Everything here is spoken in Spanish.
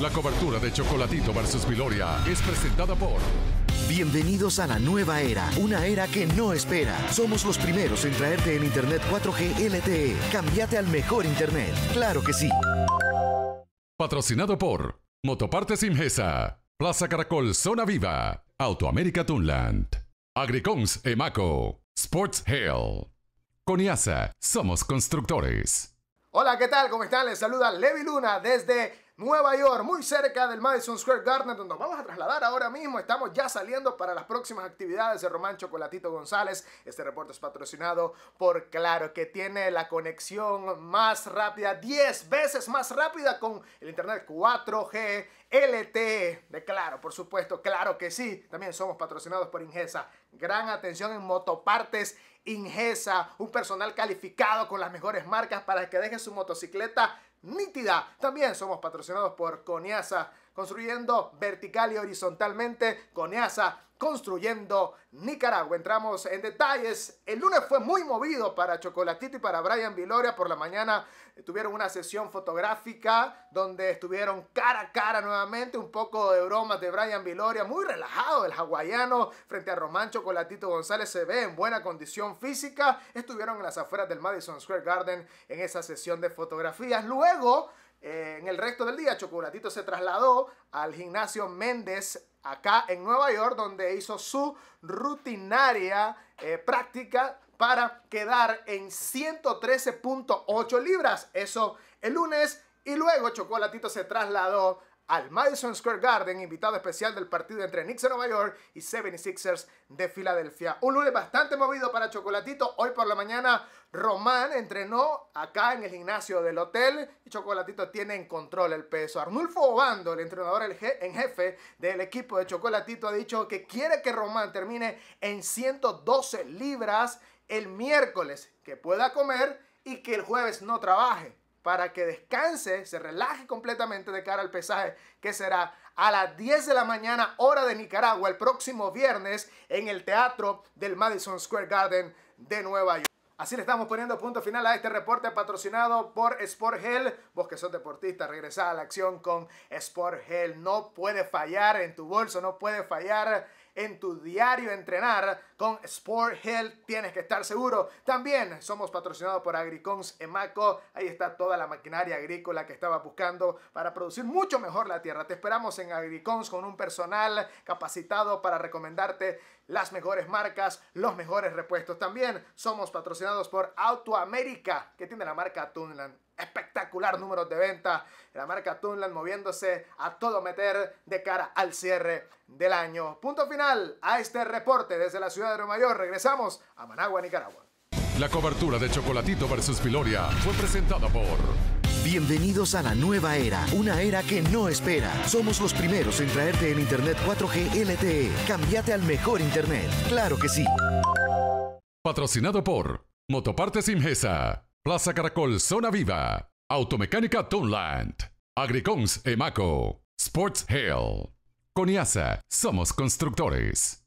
La cobertura de Chocolatito versus Viloria es presentada por Bienvenidos a la nueva era, una era que no espera. Somos los primeros en traerte el Internet 4G LTE. Cambiate al mejor Internet. Claro que sí. Patrocinado por Motopartes Imgesa, Plaza Caracol Zona Viva, Autoamérica Tunland, Agricons Emaco, Sports Hell. Coniasa, somos constructores. Hola, ¿qué tal? ¿Cómo están? Les saluda Levi Luna desde Nueva York, muy cerca del Madison Square Garden, donde nos vamos a trasladar ahora mismo. Estamos ya saliendo para las próximas actividades de Román Chocolatito González. Este reporte es patrocinado por Claro, que tiene la conexión más rápida, 10 veces más rápida con el Internet 4G LTE de Claro, por supuesto, claro que sí. También somos patrocinados por Ingesa. Gran atención en motopartes Ingesa, un personal calificado con las mejores marcas para que deje su motocicleta nítida. También somos patrocinados por Coniasa construyendo vertical y horizontalmente con EASA, construyendo Nicaragua. Entramos en detalles. El lunes fue muy movido para Chocolatito y para Brian Viloria. Por la mañana eh, tuvieron una sesión fotográfica donde estuvieron cara a cara nuevamente. Un poco de bromas de Brian Viloria. Muy relajado el hawaiano frente a Román Chocolatito González. Se ve en buena condición física. Estuvieron en las afueras del Madison Square Garden en esa sesión de fotografías. Luego eh, en el resto del día, Chocolatito se trasladó al gimnasio Méndez acá en Nueva York, donde hizo su rutinaria eh, práctica para quedar en 113.8 libras. Eso el lunes. Y luego Chocolatito se trasladó al Madison Square Garden, invitado especial del partido entre Knicks de Nueva York y 76ers de Filadelfia. Un lunes bastante movido para Chocolatito. Hoy por la mañana Román entrenó acá en el gimnasio del hotel y Chocolatito tiene en control el peso. Arnulfo Obando, el entrenador en jefe del equipo de Chocolatito, ha dicho que quiere que Román termine en 112 libras el miércoles, que pueda comer y que el jueves no trabaje para que descanse, se relaje completamente de cara al pesaje que será a las 10 de la mañana hora de Nicaragua el próximo viernes en el teatro del Madison Square Garden de Nueva York. Así le estamos poniendo punto final a este reporte patrocinado por Sport Hell. Vos que sos deportista, regresada a la acción con Sport Hell. No puede fallar en tu bolso, no puede fallar en tu diario entrenar con Sport Health. Tienes que estar seguro. También somos patrocinados por Agricons Emaco. Ahí está toda la maquinaria agrícola que estaba buscando para producir mucho mejor la tierra. Te esperamos en Agricons con un personal capacitado para recomendarte las mejores marcas, los mejores repuestos también. Somos patrocinados por Autoamérica, que tiene la marca Tunland. Espectacular números de venta. La marca Tunland moviéndose a todo meter de cara al cierre del año. Punto final a este reporte desde la ciudad de Nueva York. Regresamos a Managua, Nicaragua. La cobertura de Chocolatito versus Filoria fue presentada por Bienvenidos a la nueva era, una era que no espera. Somos los primeros en traerte el Internet 4G LTE. Cambiate al mejor Internet. Claro que sí. Patrocinado por Motopartes Imgesa, Plaza Caracol Zona Viva, Automecánica Toonland, Agricons Emaco, Sports Hell, Coniasa, Somos Constructores.